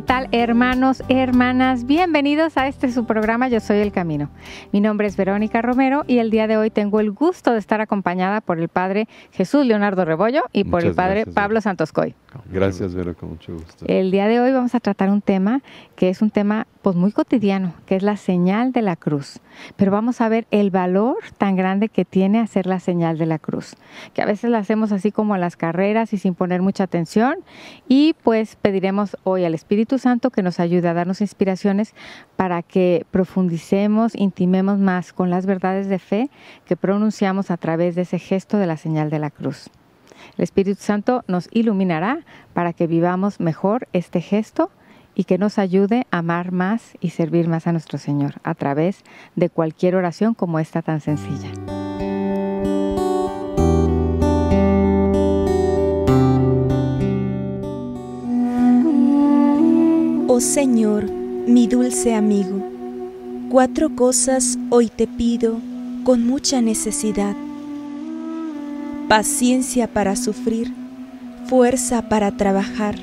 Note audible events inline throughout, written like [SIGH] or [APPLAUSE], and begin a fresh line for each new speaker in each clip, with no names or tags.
¿Qué tal hermanos, hermanas? Bienvenidos a este su programa Yo Soy el Camino. Mi nombre es Verónica Romero y el día de hoy tengo el gusto de estar acompañada por el Padre Jesús Leonardo Rebollo y por el Padre Pablo Santoscoy.
Gracias Vero, con mucho gusto.
El día de hoy vamos a tratar un tema que es un tema pues muy cotidiano, que es la señal de la cruz. Pero vamos a ver el valor tan grande que tiene hacer la señal de la cruz, que a veces la hacemos así como a las carreras y sin poner mucha atención y pues pediremos hoy al Espíritu Santo que nos ayude a darnos inspiraciones para que profundicemos, intimemos más con las verdades de fe que pronunciamos a través de ese gesto de la señal de la cruz. El Espíritu Santo nos iluminará para que vivamos mejor este gesto y que nos ayude a amar más y servir más a nuestro Señor a través de cualquier oración como esta tan sencilla.
Señor, mi dulce amigo, cuatro cosas hoy te pido con mucha necesidad. Paciencia para sufrir, fuerza para trabajar,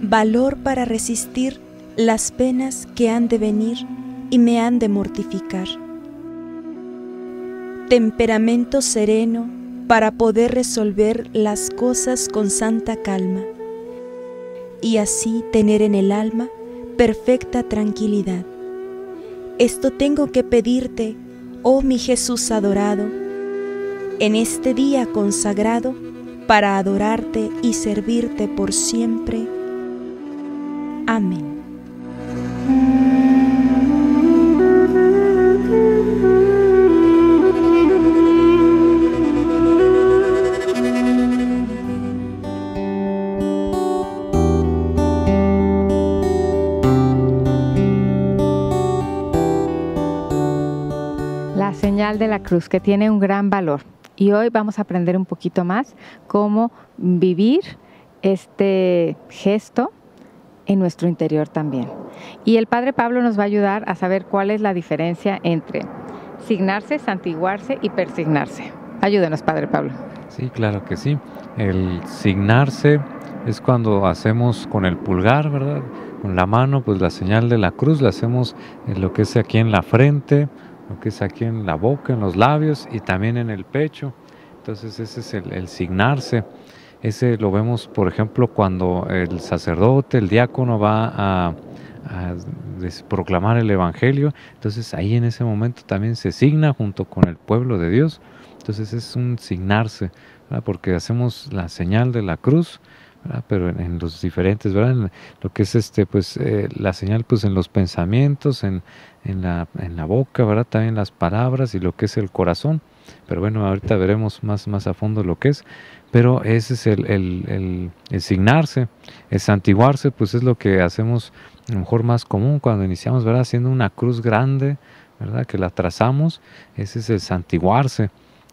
valor para resistir las penas que han de venir y me han de mortificar. Temperamento sereno para poder resolver las cosas con santa calma y así tener en el alma perfecta tranquilidad. Esto tengo que pedirte, oh mi Jesús adorado, en este día consagrado para adorarte y servirte por siempre. Amén.
de la cruz que tiene un gran valor. Y hoy vamos a aprender un poquito más cómo vivir este gesto en nuestro interior también. Y el Padre Pablo nos va a ayudar a saber cuál es la diferencia entre signarse, santiguarse y persignarse. Ayúdenos Padre Pablo.
Sí, claro que sí. El signarse es cuando hacemos con el pulgar, ¿verdad? Con la mano, pues la señal de la cruz la hacemos en lo que es aquí en la frente, lo que es aquí en la boca, en los labios y también en el pecho. Entonces ese es el, signarse. Ese lo vemos, por ejemplo, cuando el sacerdote, el diácono va a, proclamar el Evangelio. Entonces ahí en ese momento también se signa junto con el pueblo de Dios. Entonces es un signarse, porque hacemos la señal de la cruz, pero en, los diferentes, ¿verdad? lo que es este, pues eh, la señal pues en los pensamientos, en, en la, en la boca, ¿verdad? También las palabras y lo que es el corazón. Pero bueno, ahorita veremos más, más a fondo lo que es. Pero ese es el, el, el, signarse, el santiguarse, pues es lo que hacemos a lo mejor más común cuando iniciamos, ¿verdad? Haciendo una cruz grande, ¿verdad? Que la trazamos, ese es el santiguarse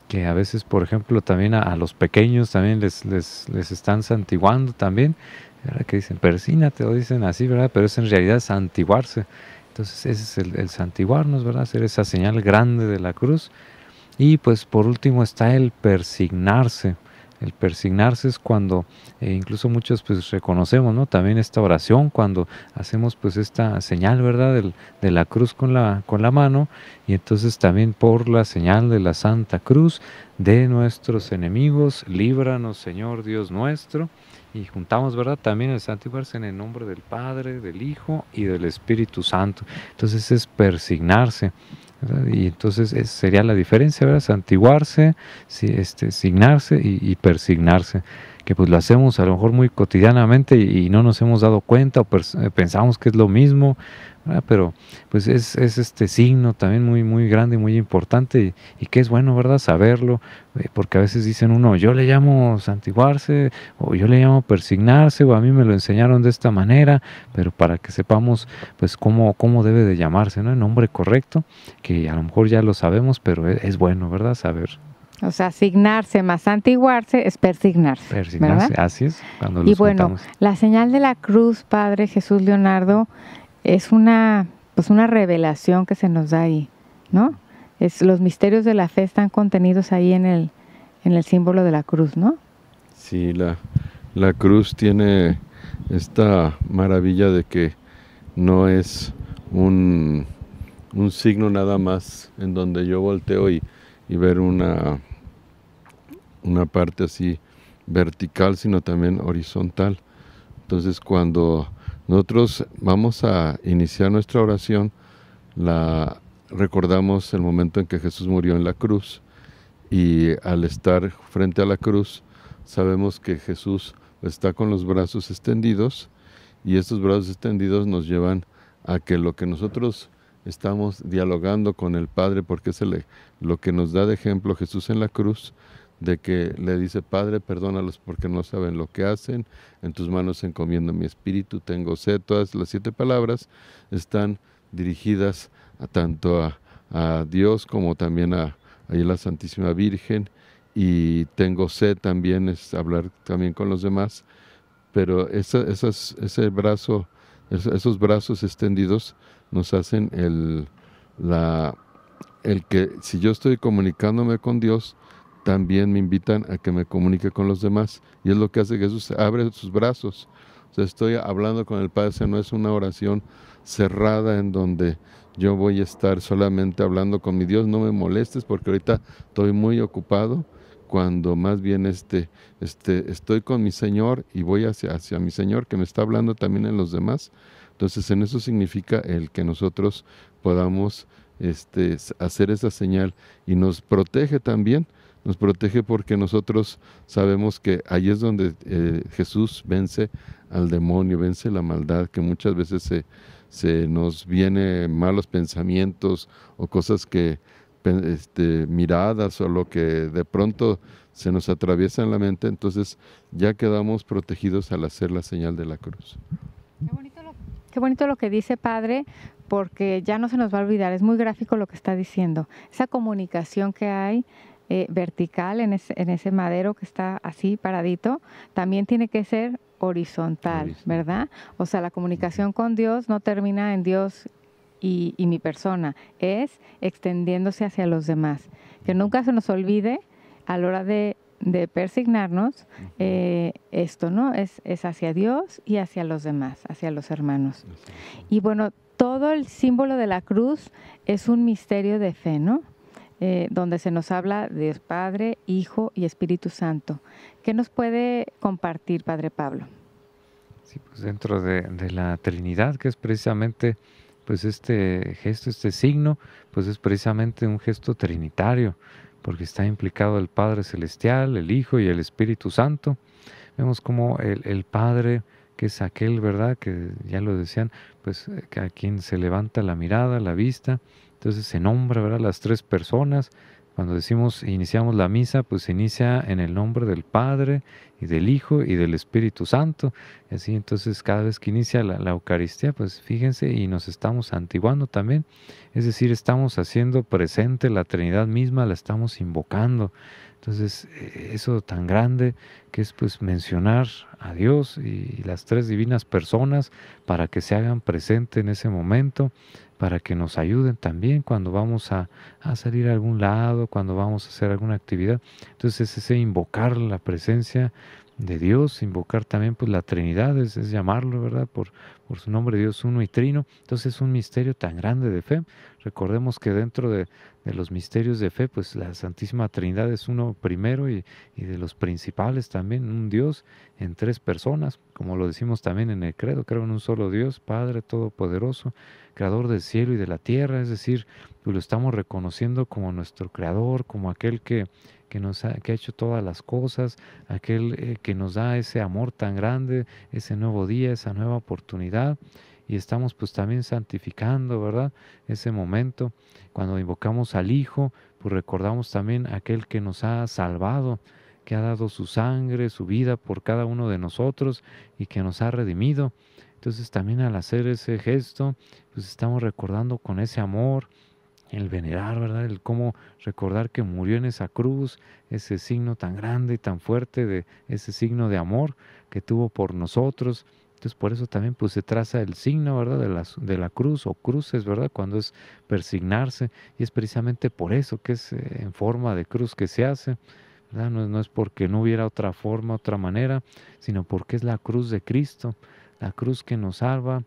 que a veces, por ejemplo, también a, los pequeños también les, les, les están santiguando también, ¿verdad? que dicen persínate o dicen así, ¿verdad? Pero es en realidad santiguarse, entonces ese es el, santiguarnos, ¿verdad? Hacer esa señal grande de la cruz. Y pues por último está el persignarse. El persignarse es cuando eh, incluso muchos pues reconocemos, ¿no? También esta oración cuando hacemos pues esta señal, ¿verdad? de la cruz con la, con la mano y entonces también por la señal de la Santa Cruz de nuestros enemigos, líbranos Señor Dios nuestro. Y juntamos, ¿verdad? También el santiguarse en el nombre del Padre, del Hijo y del Espíritu Santo. Entonces es persignarse. Y entonces sería la diferencia, ¿verdad? Santiguarse, si, este, signarse y, y persignarse que pues lo hacemos a lo mejor muy cotidianamente y, no nos hemos dado cuenta o eh, pensamos que es lo mismo, pero pues es, este signo también muy, muy grande y muy importante y, que es bueno, ¿verdad? Saberlo, eh, porque a veces dicen uno, yo le llamo santiguarse o yo le llamo persignarse o a mí me lo enseñaron de esta manera, pero para que sepamos pues cómo, cómo debe de llamarse, ¿no? El nombre correcto, que a lo mejor ya lo sabemos, pero es, es bueno, ¿verdad? Saber.
O sea, asignarse más antiguarse es persignarse. Persignarse, así es. y bueno, la señal de la cruz, Padre Jesús Leonardo, es una, pues una revelación que se nos da ahí, ¿no? Es, los misterios de la fe están contenidos ahí en el, en el símbolo de la cruz, ¿no?
Sí, la, la cruz tiene esta maravilla de que no es un, un signo nada más en donde yo volteo y, y ver una una parte así vertical, sino también horizontal. Entonces cuando nosotros vamos a iniciar nuestra oración, la recordamos el momento en que Jesús murió en la cruz y al estar frente a la cruz sabemos que Jesús está con los brazos extendidos y estos brazos extendidos nos llevan a que lo que nosotros estamos dialogando con el Padre porque es el, lo que nos da de ejemplo Jesús en la cruz, de que le dice, Padre, perdónalos porque no saben lo que hacen, en tus manos encomiendo mi espíritu, tengo sed. Todas las siete palabras están dirigidas a tanto a, Dios como también a, la Santísima Virgen y tengo sed también es hablar también con los demás, pero esa, esas, ese brazo, esos brazos extendidos nos hacen el, la, el que si yo estoy comunicándome con Dios, también me invitan a que me comunique con los demás. Y es lo que hace Jesús, abre sus brazos. O sea, estoy hablando con el Padre, no es una oración cerrada en donde yo voy a estar solamente hablando con mi Dios, no me molestes porque ahorita estoy muy ocupado, cuando más bien este, este, estoy con mi Señor y voy hacia, mi Señor que me está hablando también en los demás. Entonces en eso significa el que nosotros podamos este, hacer esa señal y nos protege también nos protege porque nosotros sabemos que ahí es donde eh, Jesús vence al demonio, vence la maldad, que muchas veces se, nos viene malos pensamientos o cosas que, este, miradas o lo que de pronto se nos atraviesa en la mente, entonces ya quedamos protegidos al hacer la señal de la cruz.
qué bonito lo que dice Padre, porque ya no se nos va a olvidar, es muy gráfico lo que está diciendo. Esa comunicación que hay eh, vertical en ese, madero que está así paradito, también tiene que ser horizontal, ¿verdad? O sea, la comunicación con Dios no termina en Dios y, mi persona, es extendiéndose hacia los demás. Que nunca se nos olvide a la hora de, persignarnos eh, esto, ¿no? es hacia Dios y hacia los demás, hacia los hermanos. Y bueno, todo el símbolo de la cruz es un misterio de fe, ¿no? Eh, donde se nos habla de Padre, Hijo y Espíritu Santo. ¿Qué nos puede compartir, Padre Pablo?
pues dentro de, la Trinidad, que es precisamente, pues este gesto, este signo, pues es precisamente un gesto trinitario, porque está implicado el Padre Celestial, el Hijo y el Espíritu Santo. Vemos como el, el Padre que es aquel, ¿verdad? Que ya lo decían, pues eh, a quien se levanta la mirada, la vista, entonces se nombra las tres personas. Cuando decimos iniciamos la misa, pues se inicia en el nombre del Padre y del Hijo y del Espíritu Santo. así entonces cada vez que inicia la, Eucaristía, pues fíjense y nos estamos antiguando también. Es decir, estamos haciendo presente la Trinidad misma, la estamos invocando. Entonces, eh, eso tan grande que es pues mencionar a Dios y las tres divinas personas para que se hagan presente en ese momento, para que nos ayuden también cuando vamos a, salir a algún lado, cuando vamos a hacer alguna actividad. Entonces ese invocar la presencia de Dios, invocar también pues la Trinidad, es, llamarlo, ¿verdad? Por, por, su nombre Dios uno y trino. Entonces es un misterio tan grande de fe. Recordemos que dentro de, los misterios de fe, pues la Santísima Trinidad es uno primero y, y, de los principales también, un Dios en tres personas, como lo decimos también en el credo, creo en un solo Dios, Padre Todopoderoso, Creador del cielo y de la tierra, es decir, pues, lo estamos reconociendo como nuestro Creador, como aquel que que nos ha, hecho todas las cosas, aquel eh, que nos da ese amor tan grande, ese nuevo día, esa nueva oportunidad. Y estamos pues también santificando, ¿verdad? Ese momento, cuando invocamos al Hijo, pues recordamos también aquel que nos ha salvado, que ha dado su sangre, su vida por cada uno de nosotros y que nos ha redimido. Entonces también al hacer ese gesto, pues estamos recordando con ese amor, el venerar, ¿verdad? El cómo recordar que murió en esa cruz, ese signo tan grande y tan fuerte de ese signo de amor que tuvo por nosotros. Entonces, por eso también pues, se traza el signo, ¿verdad? De la, de la cruz o cruces, ¿verdad? Cuando es persignarse. Y es precisamente por eso que es eh, en forma de cruz que se hace. ¿verdad? No, no es porque no hubiera otra forma, otra manera, sino porque es la cruz de Cristo, la cruz que nos salva,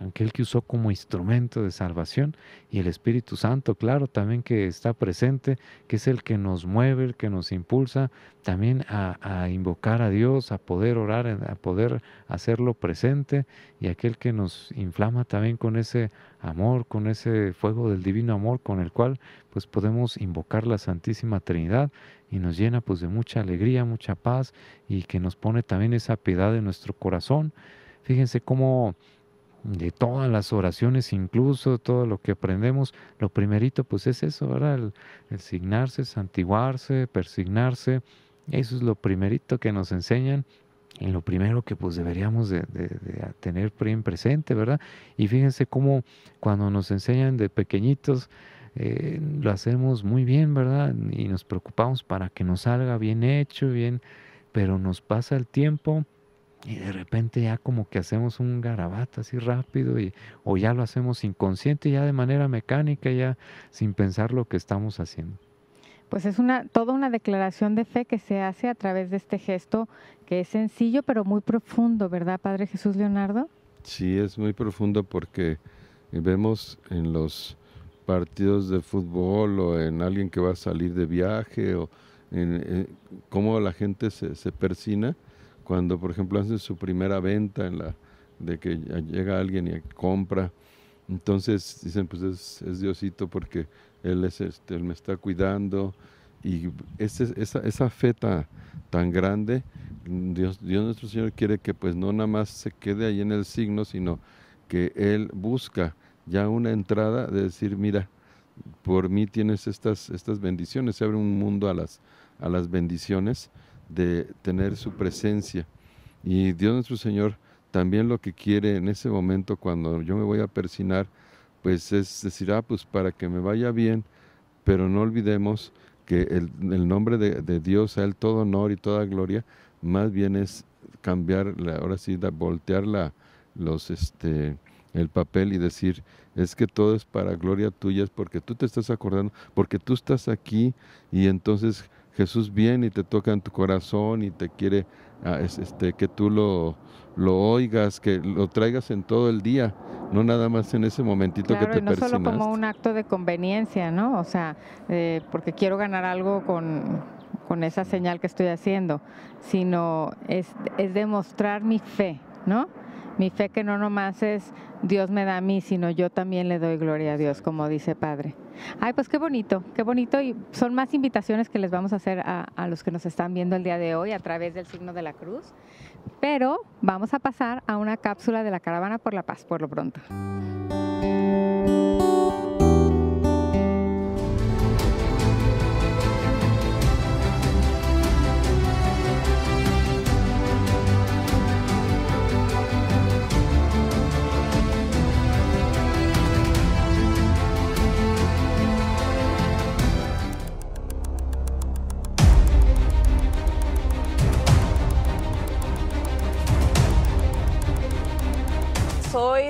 aquel que usó como instrumento de salvación, y el Espíritu Santo, claro, también que está presente, que es el que nos mueve, el que nos impulsa también a, invocar a Dios, a poder orar, a poder hacerlo presente, y aquel que nos inflama también con ese amor, con ese fuego del divino amor con el cual pues podemos invocar la Santísima Trinidad y nos llena pues de mucha alegría, mucha paz y que nos pone también esa piedad en nuestro corazón. Fíjense cómo de todas las oraciones, incluso todo lo que aprendemos, lo primerito pues es eso, ¿verdad? El, signarse, santiguarse, persignarse, eso es lo primerito que nos enseñan y lo primero que pues deberíamos de, tener bien presente, ¿verdad? Y fíjense cómo cuando nos enseñan de pequeñitos, eh, lo hacemos muy bien, ¿verdad? Y nos preocupamos para que nos salga bien hecho, bien, pero nos pasa el tiempo y de repente ya como que hacemos un garabato así rápido y, o ya lo hacemos inconsciente, ya de manera mecánica, ya sin pensar lo que estamos haciendo.
Pues es una, toda una declaración de fe que se hace a través de este gesto que es sencillo pero muy profundo, ¿verdad, Padre Jesús Leonardo?
Sí, es muy profundo porque vemos en los partidos de fútbol o en alguien que va a salir de viaje o en, eh, cómo la gente se persina cuando por ejemplo hacen su primera venta en la de que llega alguien y compra entonces dicen pues es, Diosito porque él es este me está cuidando y esa, esa fe tan, grande Dios, Dios nuestro Señor quiere que pues no nada más se quede ahí en el signo sino que él busca ya una entrada de decir mira por mí tienes estas, estas bendiciones se abre un mundo a las a las bendiciones de tener su presencia. Y Dios nuestro Señor también lo que quiere en ese momento cuando yo me voy a persinar, pues es decir, ah, pues para que me vaya bien, pero no olvidemos que el, nombre de, Dios, a Él todo honor y toda gloria, más bien es cambiar, la, ahora sí, da, voltear la, los, este, el papel y decir, es que todo es para gloria tuya, es porque tú te estás acordando, porque tú estás aquí y entonces Jesús viene y te toca en tu corazón y te quiere ah, este, que tú lo, lo oigas, que lo traigas en todo el día, no nada más en ese momentito que te y no solo como un
acto de conveniencia, ¿no? O sea, eh, porque quiero ganar algo con, esa señal que estoy haciendo, sino es, es demostrar mi fe, ¿no? mi fe que no nomás es Dios me da a mí, sino yo también le doy gloria a Dios, como dice Padre. Ay, pues qué bonito, qué bonito. Y son más invitaciones que les vamos a hacer a, los que nos están viendo el día de hoy a través del signo de la cruz. Pero vamos a pasar a una cápsula de la Caravana por la Paz, por lo pronto.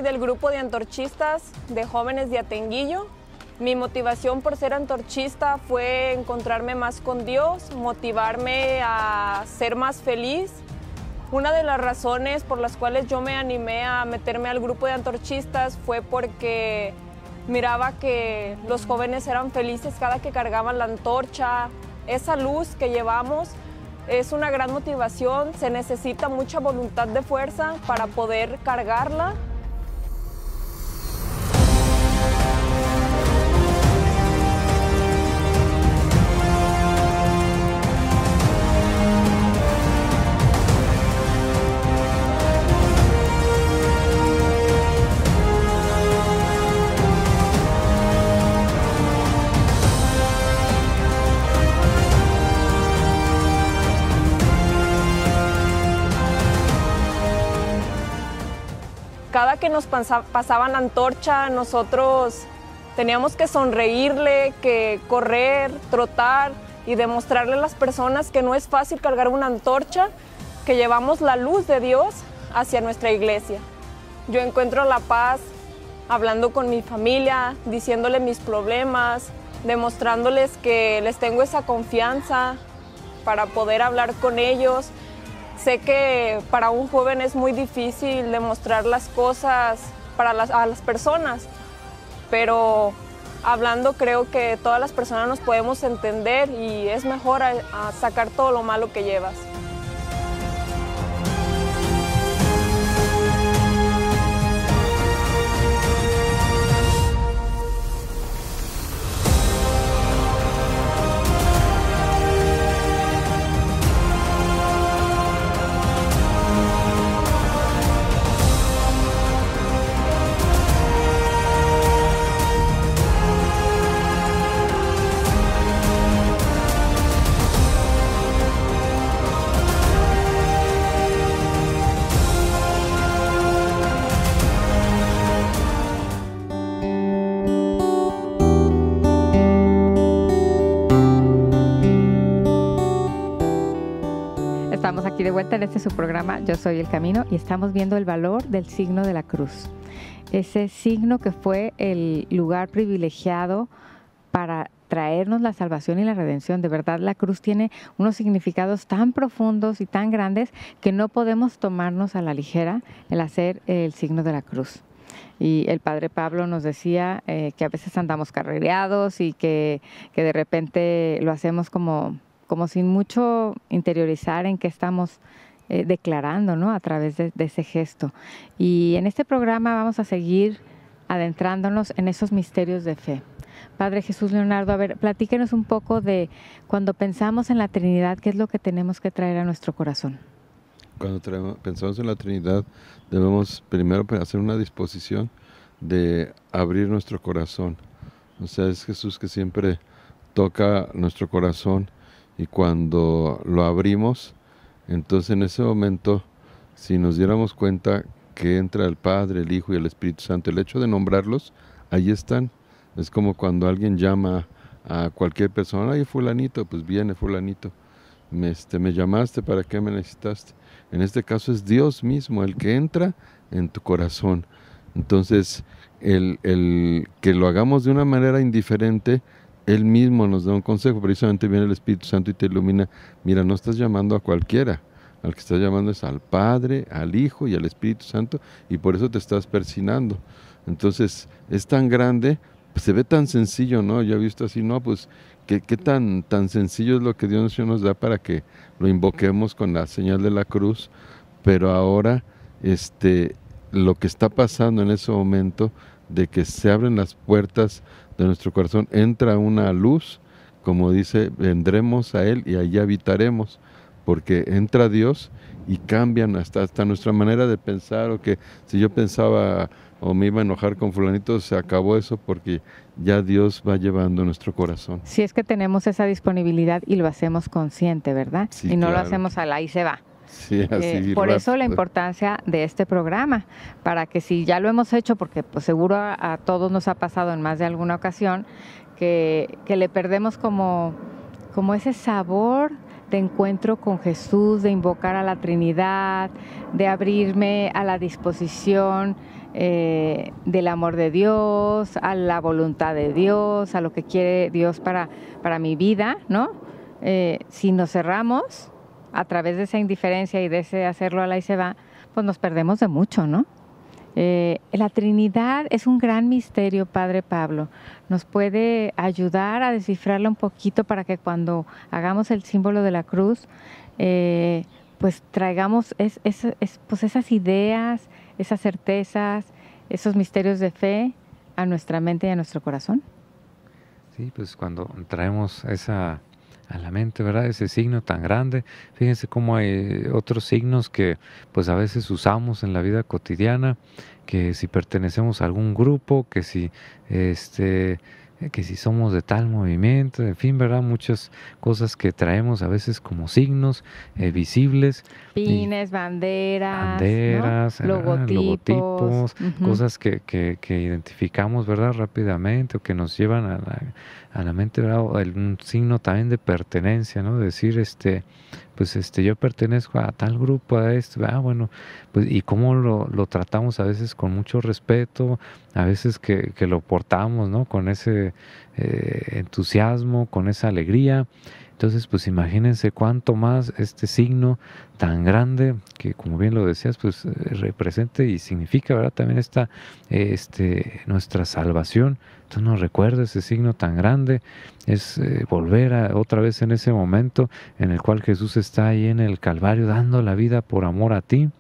del grupo de antorchistas de jóvenes de Atenguillo. Mi motivación por ser antorchista fue encontrarme más con Dios, motivarme a ser más feliz. Una de las razones por las cuales yo me animé a meterme al grupo de antorchistas fue porque miraba que los jóvenes eran felices cada que cargaban la antorcha. Esa luz que llevamos es una gran motivación, se necesita mucha voluntad de fuerza para poder cargarla nos pasaban antorcha, nosotros teníamos que sonreírle, que correr, trotar y demostrarle a las personas que no es fácil cargar una antorcha, que llevamos la luz de Dios hacia nuestra iglesia. Yo encuentro la paz hablando con mi familia, diciéndole mis problemas, demostrándoles que les tengo esa confianza para poder hablar con ellos Sé que para un joven es muy difícil demostrar las cosas a las personas, pero hablando creo que todas las personas nos podemos entender y es mejor sacar todo lo malo que llevas.
vuelta en este su programa Yo Soy el Camino y estamos viendo el valor del signo de la cruz. Ese signo que fue el lugar privilegiado para traernos la salvación y la redención. De verdad, la cruz tiene unos significados tan profundos y tan grandes que no podemos tomarnos a la ligera el hacer el signo de la cruz. Y el padre Pablo nos decía eh, que a veces andamos carrereados y que de repente lo hacemos como como sin mucho interiorizar en qué estamos eh, declarando, ¿no? A través de, ese gesto. Y en este programa vamos a seguir adentrándonos en esos misterios de fe. Padre Jesús Leonardo, a ver, platíquenos un poco de cuando pensamos en la Trinidad, ¿qué es lo que tenemos que traer a nuestro corazón?
Cuando pensamos en la Trinidad, debemos primero hacer una disposición de abrir nuestro corazón. O sea, es Jesús que siempre toca nuestro corazón y cuando lo abrimos, entonces en ese momento, si nos diéramos cuenta que entra el Padre, el Hijo y el Espíritu Santo, el hecho de nombrarlos, ahí están. Es como cuando alguien llama a cualquier persona, ay fulanito, pues viene fulanito, me, este, me llamaste, ¿para qué me necesitaste? En este caso es Dios mismo el que entra en tu corazón. Entonces, el, el que lo hagamos de una manera indiferente, él mismo nos da un consejo, precisamente viene el Espíritu Santo y te ilumina, mira, no estás llamando a cualquiera, al que estás llamando es al Padre, al Hijo y al Espíritu Santo, y por eso te estás persinando. Entonces, es tan grande, pues, se ve tan sencillo, ¿no? Yo he visto así, no, pues, ¿qué, qué tan, tan sencillo es lo que Dios nos da para que lo invoquemos con la señal de la cruz? Pero ahora, este, lo que está pasando en ese momento de que se abren las puertas de nuestro corazón, entra una luz, como dice, vendremos a Él y allí habitaremos, porque entra Dios y cambian hasta, hasta nuestra manera de pensar, o que si yo pensaba o me iba a enojar con fulanito, se acabó eso porque ya Dios va llevando nuestro corazón.
Si es que tenemos esa disponibilidad y lo hacemos consciente, ¿verdad? y no lo hacemos al ahí se va.
Eh, por eso la
importancia de este programa, para que si ya lo hemos hecho, porque pues, seguro a, todos nos ha pasado en más de alguna ocasión, que, que le perdemos como, como ese sabor de encuentro con Jesús, de invocar a la Trinidad, de abrirme a la disposición eh, del amor de Dios, a la voluntad de Dios, a lo que quiere Dios para, para mi vida, ¿no? Eh, si nos cerramos, a través de esa indiferencia y de ese hacerlo a la y se va, pues nos perdemos de mucho, ¿no? Eh, la Trinidad es un gran misterio, Padre Pablo. Nos puede ayudar a descifrarla un poquito para que cuando hagamos el símbolo de la cruz, eh, pues traigamos pues esas ideas, esas certezas, esos misterios de fe a nuestra mente y a nuestro corazón.
Sí, pues cuando traemos esa a la mente, ¿verdad? Ese signo tan grande. Fíjense cómo hay eh, otros signos que pues a veces usamos en la vida cotidiana, que si pertenecemos a algún grupo, que si este eh, que si somos de tal movimiento, en fin, ¿verdad? Muchas cosas que traemos a veces como signos eh, visibles.
Pines, banderas, eh, logotipos, cosas
que, que, que, identificamos, ¿verdad? Rápidamente o que nos llevan a la, a la mente, ¿verdad? el, un signo también de pertenencia, ¿no? Decir, este, pues este, yo pertenezco a tal grupo, a esto, ah, bueno, pues y cómo lo, tratamos a veces con mucho respeto, a veces que, lo portamos, ¿no? Con ese eh, entusiasmo, con esa alegría entonces, pues imagínense cuánto más este signo tan grande que, como bien lo decías, pues eh, representa y significa, ¿verdad? También esta este, nuestra salvación. Entonces nos recuerda ese signo tan grande, es eh, volver a, otra vez en ese momento en el cual Jesús está ahí en el Calvario dando la vida por amor a ti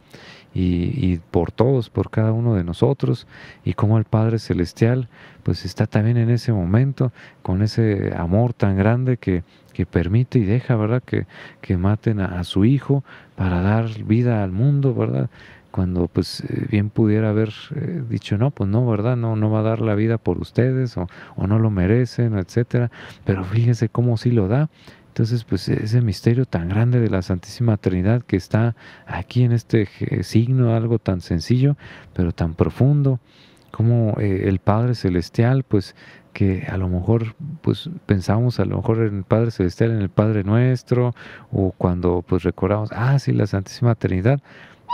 y, por todos, por cada uno de nosotros, y como el Padre Celestial pues está también en ese momento con ese amor tan grande que, permite y deja, ¿verdad?, que, que maten a, su hijo para dar vida al mundo, ¿verdad? Cuando pues eh, bien pudiera haber eh, dicho, no, pues no, ¿verdad? No, no va a dar la vida por ustedes o, no lo merecen, etcétera. Pero fíjense cómo sí lo da entonces, pues e-, ese misterio tan grande de la Santísima Trinidad que está aquí en este signo, algo tan sencillo, pero tan profundo, como eh, el Padre Celestial, pues que a lo mejor pues pensamos a lo mejor en el Padre Celestial, en el Padre Nuestro, o cuando pues recordamos, ah, sí, la Santísima Trinidad,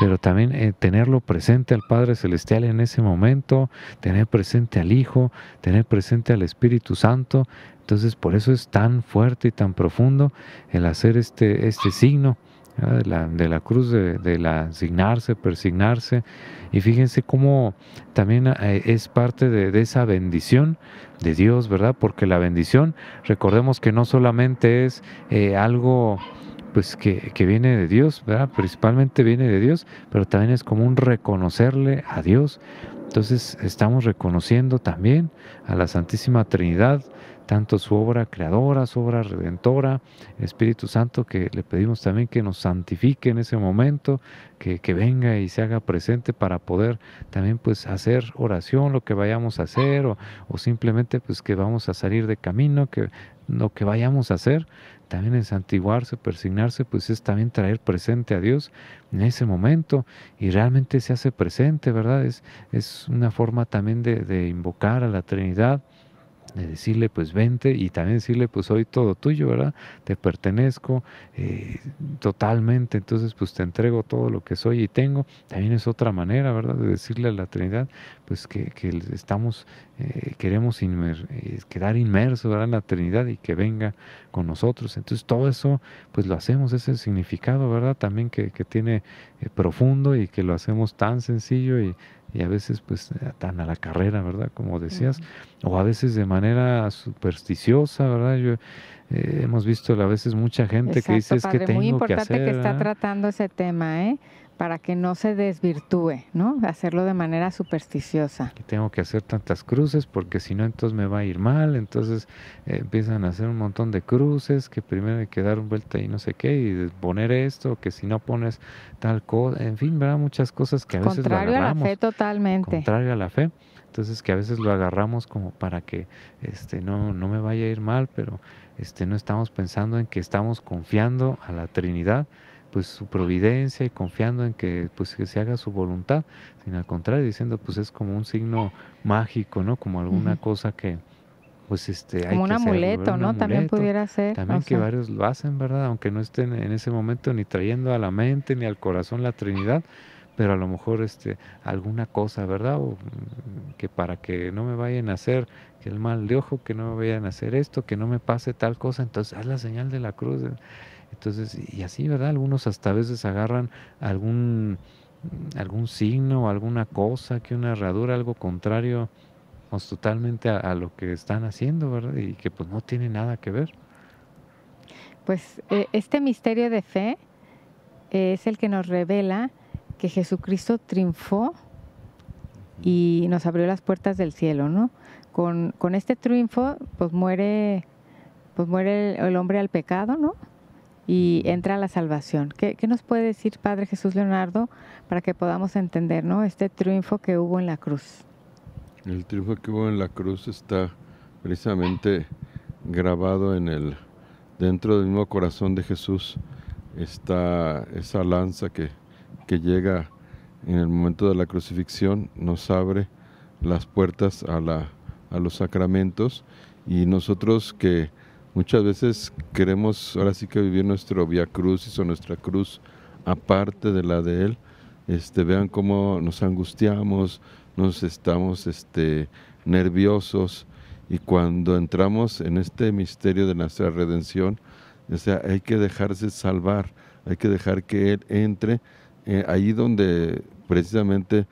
pero también eh, tenerlo presente al Padre Celestial en ese momento, tener presente al Hijo, tener presente al Espíritu Santo. Entonces por eso es tan fuerte y tan profundo el hacer este, este signo de la, cruz, de, la asignarse, persignarse. Y fíjense cómo también eh, es parte de, esa bendición de Dios, ¿verdad? Porque la bendición, recordemos que no solamente es eh, algo pues que, viene de Dios, ¿verdad? Principalmente viene de Dios, pero también es como un reconocerle a Dios. Entonces estamos reconociendo también a la Santísima Trinidad, tanto su obra creadora, su obra redentora, Espíritu Santo, que le pedimos también que nos santifique en ese momento, que, venga y se haga presente para poder también pues hacer oración, lo que vayamos a hacer, o, simplemente pues que vamos a salir de camino, que lo que vayamos a hacer, también en santiguarse, persignarse, pues es también traer presente a Dios en ese momento y realmente se hace presente, ¿verdad? Es, es una forma también de invocar a la Trinidad de decirle pues vente y también decirle pues soy todo tuyo, ¿verdad? Te pertenezco eh, totalmente, entonces pues te entrego todo lo que soy y tengo. También es otra manera, ¿verdad? De decirle a la Trinidad pues que, estamos, eh, queremos eh, quedar inmersos, ¿verdad? En la Trinidad y que venga con nosotros. Entonces todo eso pues lo hacemos, ese significado, ¿verdad? También que, tiene profundo y que lo hacemos tan sencillo y y a veces pues eh, tan a la carrera, ¿verdad? Como decías, o a veces de manera supersticiosa, ¿verdad? Yo, eh, hemos visto a veces mucha gente que dice es que tengo muy importante que, está
tratando ese tema, ¿eh? para que no se desvirtúe, ¿no? Hacerlo de manera supersticiosa.
tengo que hacer tantas cruces porque si no, entonces me va a ir mal. Entonces eh, empiezan a hacer un montón de cruces que primero hay que dar vuelta y no sé qué y poner esto, que si no pones tal cosa, en fin, ¿verdad? Muchas cosas que a veces... lo agarramos, a la
fe totalmente.
Contrario a la fe. Entonces que a veces lo agarramos como para que este no, no me vaya a ir mal, pero este no estamos pensando en que estamos confiando a la Trinidad pues su providencia y confiando en que pues que se haga su voluntad, sino al contrario diciendo pues es como un signo mágico, ¿no? Como alguna cosa que pues este como hay un amuleto, ¿no? también pudiera ser. También que varios lo hacen, ¿verdad? Aunque no estén en ese momento ni trayendo a la mente ni al corazón la Trinidad, pero a lo mejor este alguna cosa, ¿verdad? O, mm, que para que no me vayan a hacer el mal de ojo, que no me vayan a hacer esto, que no me pase tal cosa, entonces haz la señal de la cruz. Entonces, y así, ¿verdad? Algunos hasta a veces agarran algún, algún signo, alguna cosa, que una herradura, algo contrario pues, totalmente a, lo que están haciendo, ¿verdad? Y que pues no tiene nada que ver.
Pues eh, este misterio de fe es el que nos revela que Jesucristo triunfó y nos abrió las puertas del cielo, ¿no? Con, este triunfo, pues muere, pues muere el hombre al pecado, ¿no? y entra la salvación. ¿Qué, ¿Qué, nos puede decir Padre Jesús Leonardo para que podamos entender ¿no? este triunfo que hubo en la cruz?
El triunfo que hubo en la cruz está precisamente grabado en el dentro del mismo corazón de Jesús está esa lanza que, que llega en el momento de la crucifixión, nos abre las puertas a, la, a los sacramentos y nosotros que Muchas veces queremos ahora sí que vivir nuestro via crucis o nuestra cruz aparte de la de Él. Este, vean cómo nos angustiamos, nos estamos este, nerviosos y cuando entramos en este misterio de nuestra redención, o sea, hay que dejarse salvar, hay que dejar que Él entre eh, ahí donde precisamente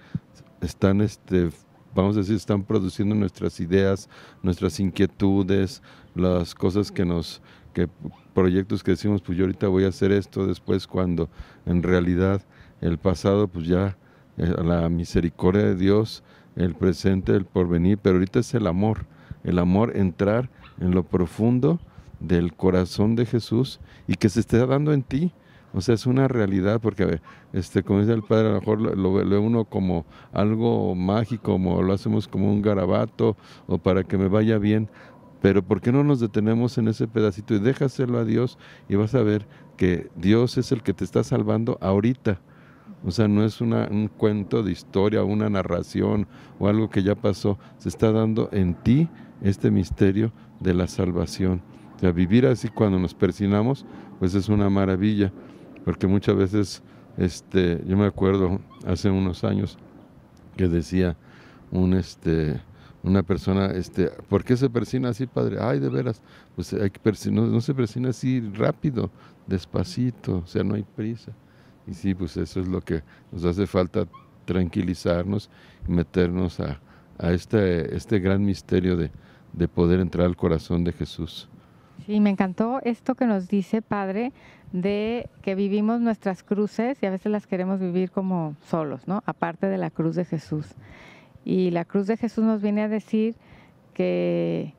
están este, vamos a decir, están produciendo nuestras ideas, nuestras inquietudes, las cosas que nos, que proyectos que decimos, pues yo ahorita voy a hacer esto después, cuando en realidad el pasado, pues ya eh, la misericordia de Dios, el presente, el porvenir, pero ahorita es el amor, el amor entrar en lo profundo del corazón de Jesús y que se esté dando en ti, o sea, es una realidad porque, a este, como dice el padre, a lo mejor lo, ve uno como algo mágico, como lo hacemos como un garabato o para que me vaya bien. Pero ¿por qué no nos detenemos en ese pedacito y déjaselo a Dios y vas a ver que Dios es el que te está salvando ahorita? O sea, no es una, un cuento de historia, una narración o algo que ya pasó. Se está dando en ti este misterio de la salvación. O sea, vivir así cuando nos persinamos, pues es una maravilla porque muchas veces, este, yo me acuerdo hace unos años que decía un, este, una persona, este, ¿por qué se persina así, padre? Ay, de veras, pues hay que no, no, se persina así rápido, despacito, o sea, no hay prisa. Y sí, pues eso es lo que nos hace falta tranquilizarnos y meternos a, este, este gran misterio de poder entrar al corazón de Jesús.
Y me encantó esto que nos dice, Padre, de que vivimos nuestras cruces y a veces las queremos vivir como solos, ¿no? Aparte de la cruz de Jesús. Y la cruz de Jesús nos viene a decir que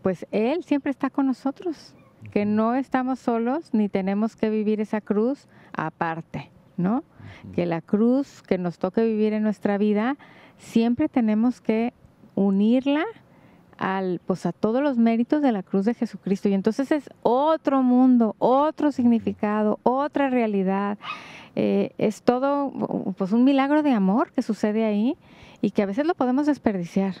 pues Él siempre está con nosotros, que no estamos solos ni tenemos que vivir esa cruz aparte, ¿no? Que la cruz que nos toque vivir en nuestra vida, siempre tenemos que unirla pues, a todos los méritos de la cruz de Jesucristo. Y entonces es otro mundo, otro significado, otra realidad. Eh, es todo pues, un milagro de amor que sucede ahí y que a veces lo podemos desperdiciar.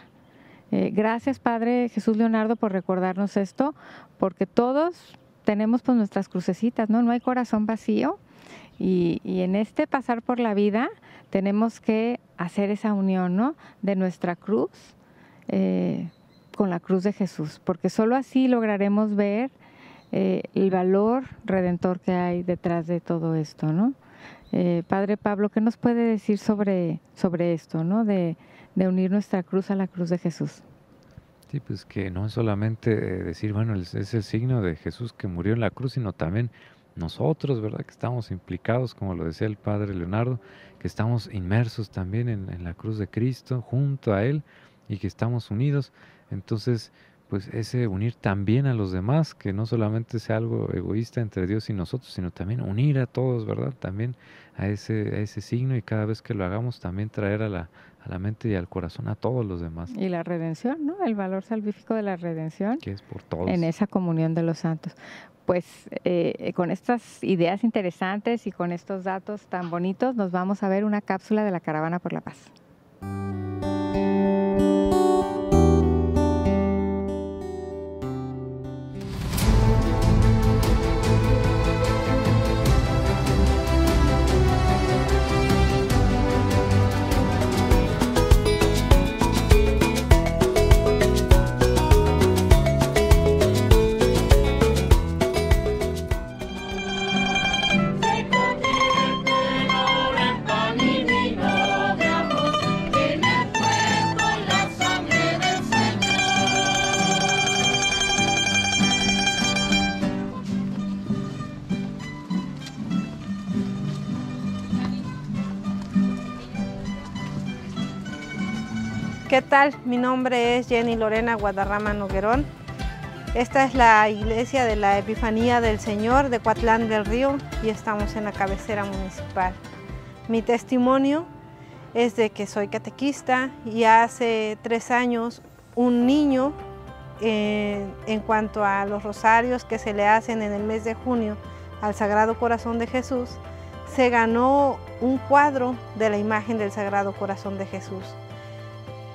Eh, gracias, Padre Jesús Leonardo, por recordarnos esto, porque todos tenemos pues, nuestras crucecitas, ¿no? No hay corazón vacío. Y, en este pasar por la vida tenemos que hacer esa unión, De nuestra cruz. Eh, con la cruz de Jesús, porque sólo así lograremos ver eh, el valor redentor que hay detrás de todo esto, ¿no? Eh, Padre Pablo, ¿qué nos puede decir sobre, sobre esto, ¿no? De, unir nuestra cruz a la cruz de Jesús.
Sí, pues que no es solamente eh, decir, bueno, es el signo de Jesús que murió en la cruz, sino también nosotros, ¿verdad? Que estamos implicados, como lo decía el Padre Leonardo, que estamos inmersos también en, en la cruz de Cristo, junto a Él, y que estamos unidos. Entonces, pues ese unir también a los demás, que no solamente sea algo egoísta entre Dios y nosotros, sino también unir a todos, ¿verdad? También a ese, a ese signo y cada vez que lo hagamos también traer a la, mente y al corazón a todos los demás. Y
la redención, ¿no? El valor salvífico de la redención.
Que es por todos. En
esa comunión de los santos. Pues eh, con estas ideas interesantes y con estos datos tan bonitos, nos vamos a ver una cápsula de la Caravana por la Paz.
tal? Mi nombre es Jenny Lorena Guadarrama Noguerón. Esta es la iglesia de la Epifanía del Señor de Coatlán del Río y estamos en la cabecera municipal. Mi testimonio es de que soy catequista y hace tres años un niño, eh, en cuanto a los rosarios que se le hacen en el mes de junio al Sagrado Corazón de Jesús, se ganó un cuadro de la imagen del Sagrado Corazón de Jesús.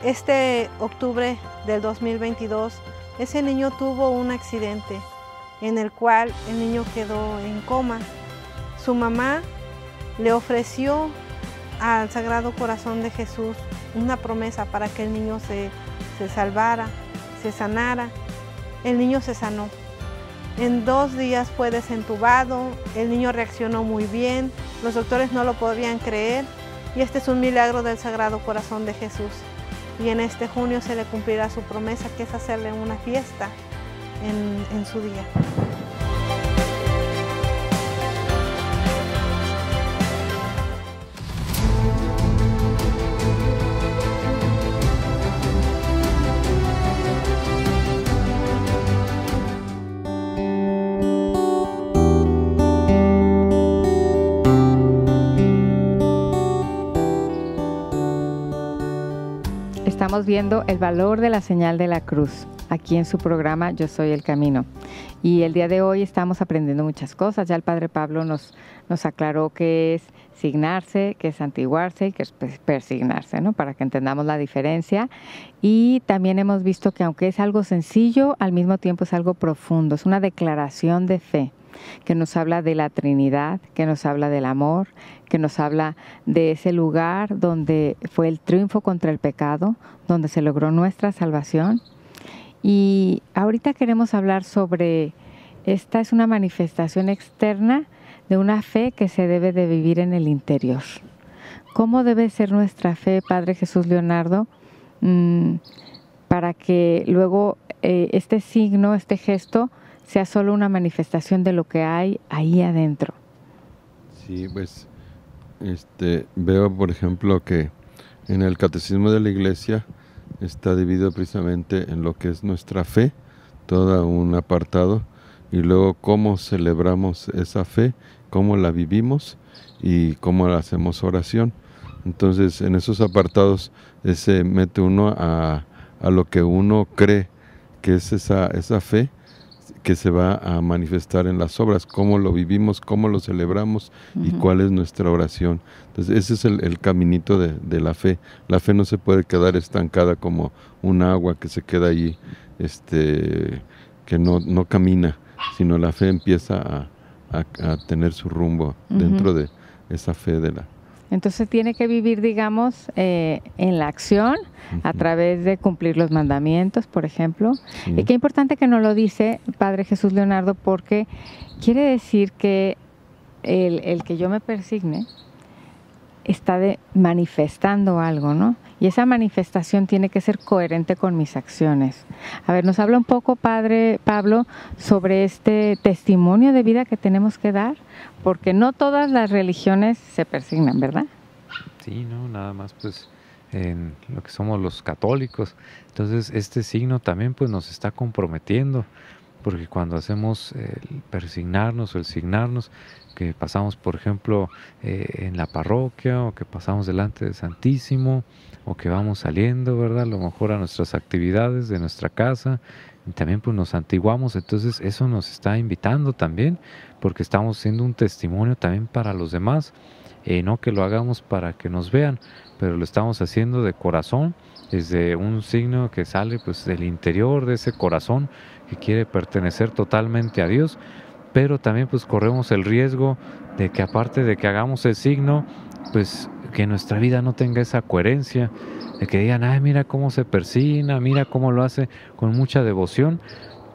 Este octubre del 2022, ese niño tuvo un accidente en el cual el niño quedó en coma. Su mamá le ofreció al Sagrado Corazón de Jesús una promesa para que el niño se, se salvara, se sanara. El niño se sanó. En dos días fue desentubado, el niño reaccionó muy bien, los doctores no lo podían creer y este es un milagro del Sagrado Corazón de Jesús y en este junio se le cumplirá su promesa que es hacerle una fiesta en, su día.
viendo el valor de la señal de la cruz aquí en su programa Yo Soy el Camino. Y el día de hoy estamos aprendiendo muchas cosas. Ya el Padre Pablo nos, nos aclaró qué es signarse, qué es antiguarse y qué es persignarse, ¿no? Para que entendamos la diferencia. Y también hemos visto que aunque es algo sencillo, al mismo tiempo es algo profundo, es una declaración de fe que nos habla de la Trinidad, que nos habla del amor, que nos habla de ese lugar donde fue el triunfo contra el pecado, donde se logró nuestra salvación. Y ahorita queremos hablar sobre, esta es una manifestación externa de una fe que se debe de vivir en el interior. ¿Cómo debe ser nuestra fe, Padre Jesús Leonardo, mm, para que luego eh, este signo, este gesto, sea solo una manifestación de lo que hay ahí adentro.
Sí, pues este, veo, por ejemplo, que en el catecismo de la iglesia está dividido precisamente en lo que es nuestra fe, todo un apartado, y luego cómo celebramos esa fe, cómo la vivimos y cómo la hacemos oración. Entonces, en esos apartados se mete uno a, a, lo que uno cree que es esa, esa fe que se va a manifestar en las obras, cómo lo vivimos, cómo lo celebramos y cuál es nuestra oración. Entonces, ese es el, caminito de, la fe. La fe no se puede quedar estancada como un agua que se queda ahí, este, que no, camina, sino la fe empieza a, tener su rumbo dentro de esa fe de la,
entonces tiene que vivir, digamos, eh, en la acción, a través de cumplir los mandamientos, por ejemplo. Y qué importante que nos lo dice Padre Jesús Leonardo, porque quiere decir que el, que yo me persigne está manifestando algo, ¿no? y esa manifestación tiene que ser coherente con mis acciones. A ver, nos habla un poco, Padre Pablo, sobre este testimonio de vida que tenemos que dar, porque no todas las religiones se persignan, ¿verdad?
Sí, no, nada más pues en lo que somos los católicos. Entonces, este signo también pues nos está comprometiendo, porque cuando hacemos el persignarnos o el signarnos, que pasamos por ejemplo eh, en la parroquia o que pasamos delante del Santísimo o que vamos saliendo, ¿verdad? A lo mejor a nuestras actividades de nuestra casa, y también pues nos antiguamos, entonces eso nos está invitando también, porque estamos siendo un testimonio también para los demás, y eh, no que lo hagamos para que nos vean, pero lo estamos haciendo de corazón, desde un signo que sale pues del interior de ese corazón que quiere pertenecer totalmente a Dios, pero también pues corremos el riesgo de que aparte de que hagamos el signo, pues que nuestra vida no tenga esa coherencia, de que digan, ay, mira cómo se persina, mira cómo lo hace con mucha devoción,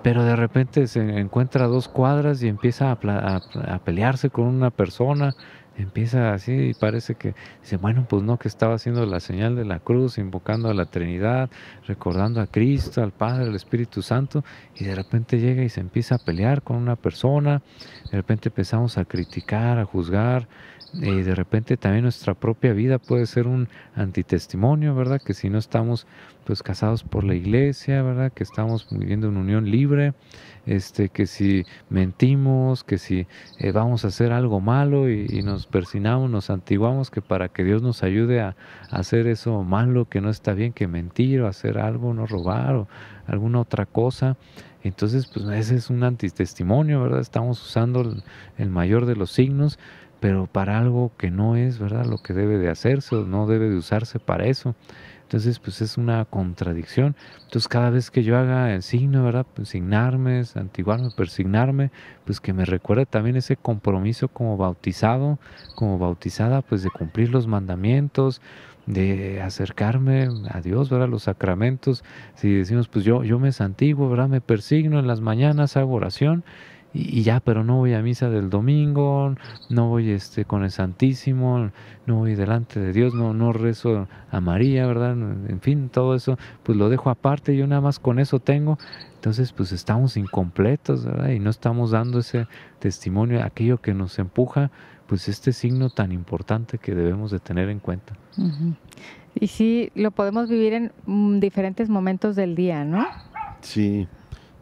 pero de repente se encuentra a dos cuadras y empieza a, a, pelearse con una persona, empieza así y parece que dice, bueno, pues no, que estaba haciendo la señal de la cruz, invocando a la Trinidad, recordando a Cristo, al Padre, al Espíritu Santo, y de repente llega y se empieza a pelear con una persona, de repente empezamos a criticar, a juzgar, y de repente también nuestra propia vida puede ser un antitestimonio, ¿verdad? Que si no estamos pues casados por la iglesia, ¿verdad? Que estamos viviendo una unión libre, este, que si mentimos, que si eh, vamos a hacer algo malo y, nos persinamos, nos antiguamos, que para que Dios nos ayude a, hacer eso malo que no está bien, que mentir o hacer algo, no robar o alguna otra cosa. Entonces, pues ese es un antitestimonio, ¿verdad? Estamos usando el mayor de los signos pero para algo que no es, ¿verdad? Lo que debe de hacerse o no debe de usarse para eso. Entonces, pues es una contradicción. Entonces, cada vez que yo haga el signo, ¿verdad? Signarme, santiguarme, persignarme, pues que me recuerde también ese compromiso como bautizado, como bautizada, pues de cumplir los mandamientos, de acercarme a Dios, ¿verdad? Los sacramentos. Si decimos, pues yo, yo me santiguo, ¿verdad? Me persigno en las mañanas, hago oración y, ya, pero no voy a misa del domingo, no voy este, con el Santísimo, no voy delante de Dios, no, no rezo a María, ¿verdad? En fin, todo eso, pues lo dejo aparte, yo nada más con eso tengo. Entonces, pues estamos incompletos, ¿verdad? Y no estamos dando ese testimonio, aquello que nos empuja, pues este signo tan importante que debemos de tener en cuenta.
Y sí, lo podemos vivir en mm, diferentes momentos del día, ¿no?
Sí,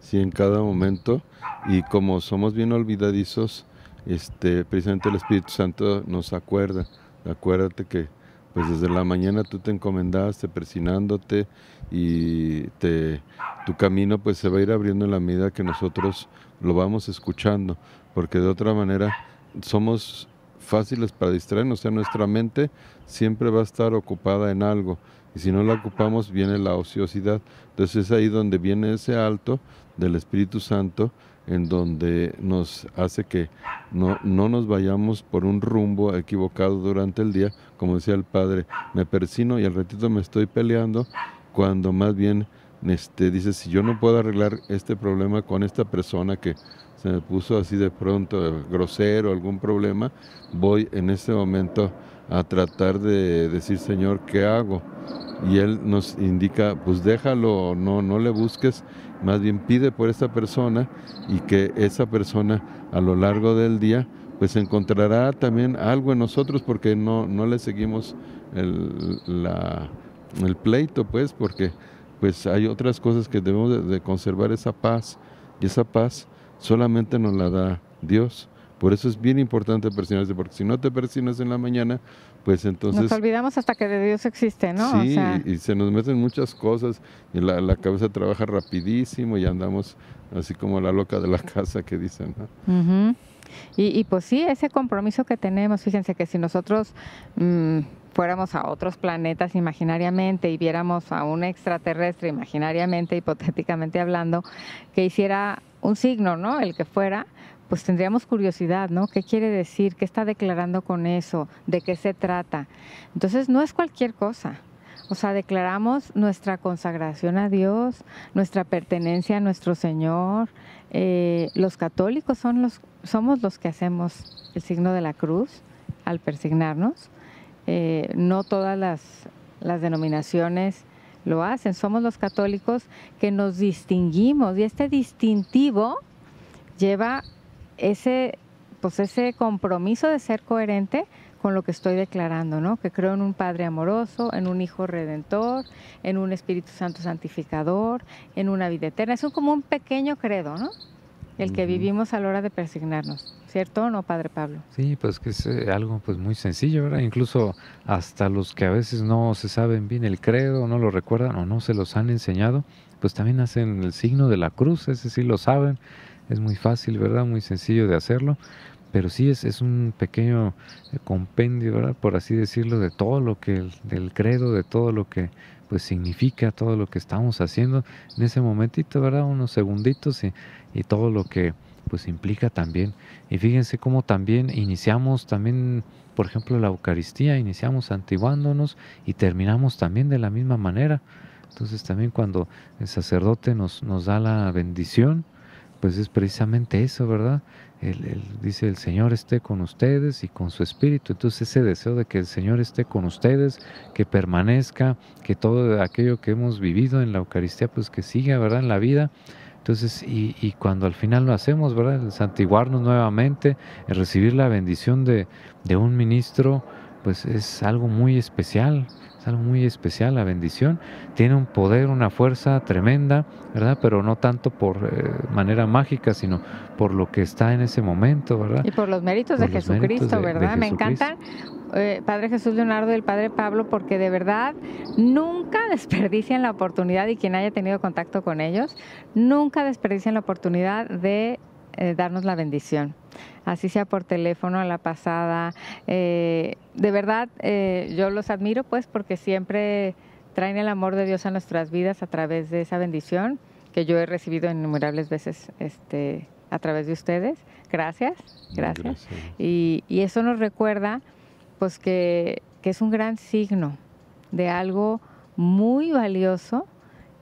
sí, en cada momento. Y como somos bien olvidadizos, este, precisamente el Espíritu Santo nos acuerda. Acuérdate que pues desde la mañana tú te encomendaste persinándote y te, tu camino pues se va a ir abriendo en la medida que nosotros lo vamos escuchando, porque de otra manera somos fáciles para distraernos, o sea, nuestra mente siempre va a estar ocupada en algo y si no la ocupamos viene la ociosidad. Entonces es ahí donde viene ese alto del Espíritu Santo en donde nos hace que no, no nos vayamos por un rumbo equivocado durante el día, como decía el Padre, me persino y al ratito me estoy peleando, cuando más bien este, dice, si yo no puedo arreglar este problema con esta persona que se me puso así de pronto grosero, algún problema, voy en este momento a tratar de decir, Señor, ¿qué hago? Y Él nos indica, pues déjalo, no, no le busques, más bien pide por esa persona y que esa persona a lo largo del día pues encontrará también algo en nosotros porque no, no le seguimos el, pleito, pues, porque pues hay otras cosas que debemos de conservar esa paz y esa paz solamente nos la da Dios. Por eso es bien importante presionarse, porque si no te presionas en la mañana, pues entonces... Nos
olvidamos hasta que de Dios existe, ¿no? Sí,
y se nos meten muchas cosas, y la, cabeza trabaja rapidísimo y andamos así como la loca de la [LAUGHS] casa que dicen,
¿no? y, y, pues sí, ese compromiso que tenemos, fíjense que si nosotros... Mm, fuéramos a otros planetas imaginariamente y viéramos a un extraterrestre imaginariamente, hipotéticamente hablando, que hiciera un signo, ¿no? El que fuera, pues tendríamos curiosidad, ¿no? ¿Qué quiere decir? ¿Qué está declarando con eso? ¿De qué se trata? Entonces no es cualquier cosa. O sea, declaramos nuestra consagración a Dios, nuestra pertenencia a nuestro Señor. Eh, los católicos son los, somos los que hacemos el signo de la cruz al persignarnos. Eh, no todas las, las denominaciones lo hacen. Somos los católicos que nos distinguimos y este distintivo lleva ese, pues ese compromiso de ser coherente con lo que estoy declarando, ¿no? Que creo en un Padre amoroso, en un Hijo redentor, en un Espíritu Santo santificador, en una vida eterna. Es como un pequeño credo, ¿no? El que vivimos a la hora de persignarnos, ¿cierto o no, Padre Pablo?
Sí, pues que es eh, algo pues muy sencillo, ¿verdad? Incluso hasta los que a veces no se saben bien el credo, no lo recuerdan o no se los han enseñado, pues también hacen el signo de la cruz, ese sí lo saben, es muy fácil, ¿verdad? Muy sencillo de hacerlo, pero sí es, es un pequeño eh, compendio, ¿verdad? Por así decirlo, de todo lo que, el, del credo, de todo lo que pues significa, todo lo que estamos haciendo en ese momentito, ¿verdad? Unos segunditos y, y todo lo que pues implica también. Y fíjense cómo también iniciamos también, por ejemplo, la Eucaristía, iniciamos antiguándonos y terminamos también de la misma manera. Entonces también cuando el sacerdote nos, nos da la bendición, pues es precisamente eso, ¿verdad? El, dice el Señor esté con ustedes y con su Espíritu. Entonces ese deseo de que el Señor esté con ustedes, que permanezca, que todo aquello que hemos vivido en la Eucaristía, pues que siga, ¿verdad? En la vida. Entonces, y, cuando al final lo hacemos, ¿verdad? El santiguarnos nuevamente, el recibir la bendición de, de un ministro, pues es algo muy especial, es algo muy especial, la bendición. Tiene un poder, una fuerza tremenda, ¿verdad? Pero no tanto por eh, manera mágica, sino por lo que está en ese momento, ¿verdad? Y por
los méritos de Jesucristo, ¿verdad? Me encantan, eh, Padre Jesús Leonardo y el Padre Pablo, porque de verdad nunca [LAUGHS] desperdician la oportunidad y quien haya tenido contacto con ellos, nunca desperdician la oportunidad de eh, darnos la bendición. Así sea por teléfono, a la pasada. Eh, de verdad, eh, yo los admiro pues porque siempre traen el amor de Dios a nuestras vidas a través de esa bendición que yo he recibido innumerables veces este, a través de ustedes. Gracias, gracias. Y, eso nos recuerda pues que, que es un gran signo de algo muy valioso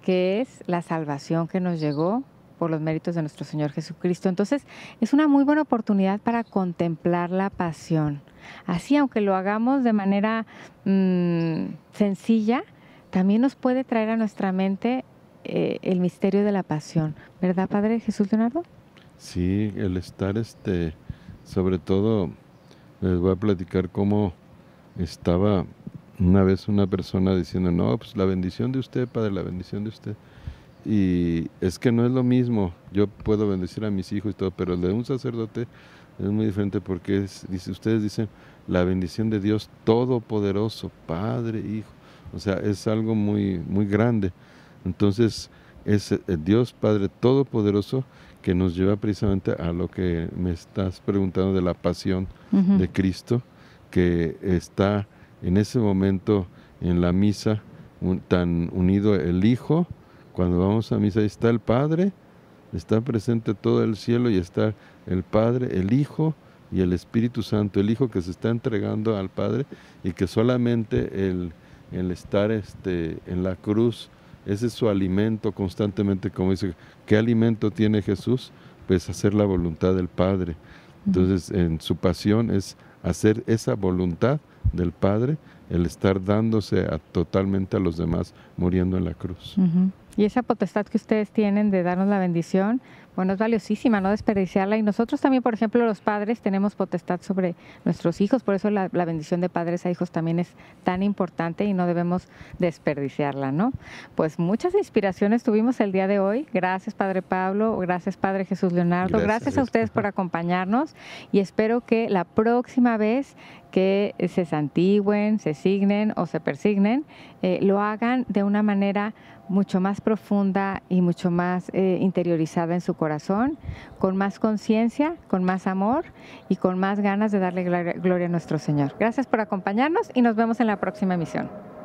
que es la salvación que nos llegó por los méritos de nuestro Señor Jesucristo. Entonces, es una muy buena oportunidad para contemplar la pasión. Así, aunque lo hagamos de manera mm, sencilla, también nos puede traer a nuestra mente eh, el misterio de la pasión. ¿Verdad, Padre Jesús Leonardo?
Sí, el estar, este, sobre todo, les voy a platicar cómo estaba una vez una persona diciendo, no, pues la bendición de usted, Padre, la bendición de usted. Y es que no es lo mismo. Yo puedo bendecir a mis hijos y todo, pero el de un sacerdote es muy diferente porque es, dice, ustedes dicen la bendición de Dios Todopoderoso, Padre, Hijo. O sea, es algo muy, muy grande. Entonces, es el eh, Dios Padre Todopoderoso que nos lleva precisamente a lo que me estás preguntando de la pasión de Cristo, que está en ese momento en la misa tan unido el Hijo cuando vamos a misa, ahí está el Padre, está presente todo el cielo y está el Padre, el Hijo y el Espíritu Santo, el Hijo que se está entregando al Padre y que solamente el, estar este, en la cruz, ese es su alimento constantemente, como dice, ¿qué alimento tiene Jesús? Pues hacer la voluntad del Padre. Entonces, en su pasión es hacer esa voluntad del Padre, el estar dándose totalmente a los demás, muriendo en la cruz.
Y esa potestad que ustedes tienen de darnos la bendición, bueno, es valiosísima, no desperdiciarla. Y nosotros también, por ejemplo, los padres tenemos potestad sobre nuestros hijos, por eso la, bendición de padres a hijos también es tan importante y no debemos desperdiciarla, ¿no? Pues muchas inspiraciones tuvimos el día de hoy. Gracias, Padre Pablo, gracias, Padre Jesús Leonardo, gracias, a ustedes por acompañarnos y espero que la próxima vez que se santigüen, se signen o se persignen, eh, lo hagan de una manera mucho más profunda y mucho más eh, interiorizada en su corazón corazón, con más conciencia, con más amor y con más ganas de darle gloria a nuestro Señor. Gracias por acompañarnos y nos vemos en la próxima emisión.